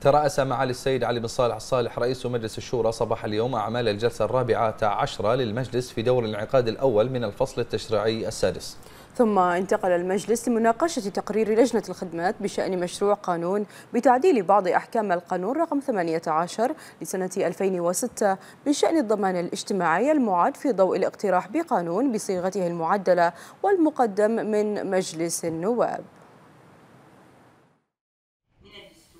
ترأس معالي السيد علي بن صالح الصالح رئيس مجلس الشورى صباح اليوم أعمال الجلسة الرابعة عشرة للمجلس في دور الانعقاد الأول من الفصل التشريعي السادس ثم انتقل المجلس لمناقشة تقرير لجنة الخدمات بشأن مشروع قانون بتعديل بعض أحكام القانون رقم 18 لسنة 2006 بشأن الضمان الاجتماعي المعد في ضوء الاقتراح بقانون بصيغته المعدلة والمقدم من مجلس النواب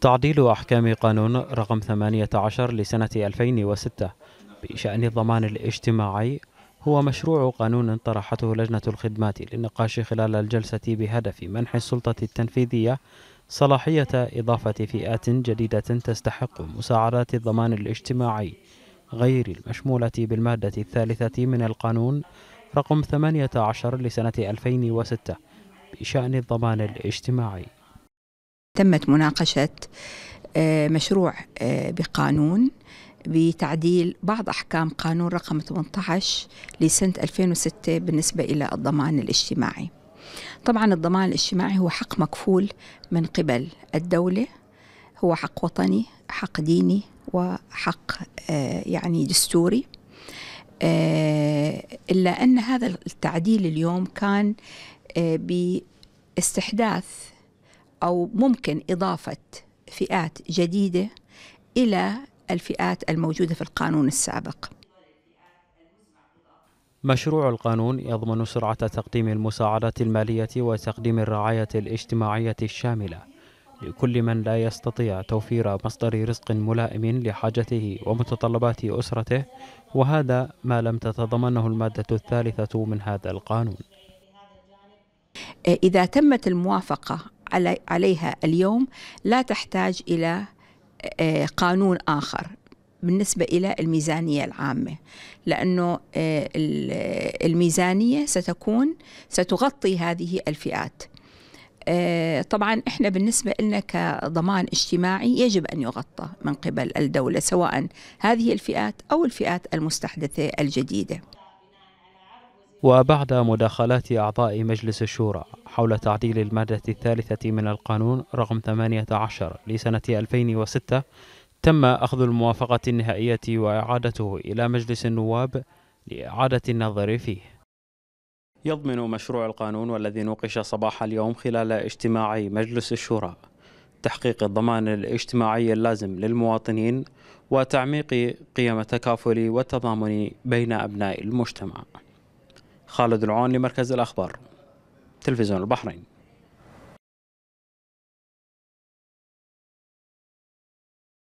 تعديل أحكام قانون رقم 18 لسنة 2006 بشأن الضمان الاجتماعي هو مشروع قانون طرحته لجنة الخدمات للنقاش خلال الجلسة بهدف منح السلطة التنفيذية صلاحية إضافة فئات جديدة تستحق مساعدات الضمان الاجتماعي غير المشمولة بالمادة الثالثة من القانون رقم 18 لسنة 2006 بشأن الضمان الاجتماعي تمت مناقشة آه، مشروع آه، بقانون بتعديل بعض أحكام قانون رقم 18 لسنة 2006 بالنسبة إلى الضمان الاجتماعي طبعا الضمان الاجتماعي هو حق مكفول من قبل الدولة هو حق وطني حق ديني وحق آه، يعني دستوري إلا أن هذا التعديل اليوم كان باستحداث أو ممكن إضافة فئات جديدة إلى الفئات الموجودة في القانون السابق مشروع القانون يضمن سرعة تقديم المساعدات المالية وتقديم الرعاية الاجتماعية الشاملة لكل من لا يستطيع توفير مصدر رزق ملائم لحاجته ومتطلبات أسرته وهذا ما لم تتضمنه المادة الثالثة من هذا القانون إذا تمت الموافقة عليها اليوم لا تحتاج إلى آه، قانون آخر بالنسبة إلى الميزانية العامة لأنه آه، الميزانية ستكون ستغطي هذه الفئات آه، طبعا احنا بالنسبة لنا كضمان اجتماعي يجب أن يغطى من قبل الدولة سواء هذه الفئات أو الفئات المستحدثة الجديدة وبعد مداخلات أعضاء مجلس الشورى حول تعديل المادة الثالثة من القانون رقم 18 لسنة 2006 تم أخذ الموافقة النهائية وإعادته إلى مجلس النواب لإعادة النظر فيه يضمن مشروع القانون والذي نوقش صباح اليوم خلال اجتماع مجلس الشورى تحقيق الضمان الاجتماعي اللازم للمواطنين وتعميق قيم التكافل والتضامن بين أبناء المجتمع خالد العون لمركز الأخبار تلفزيون البحرين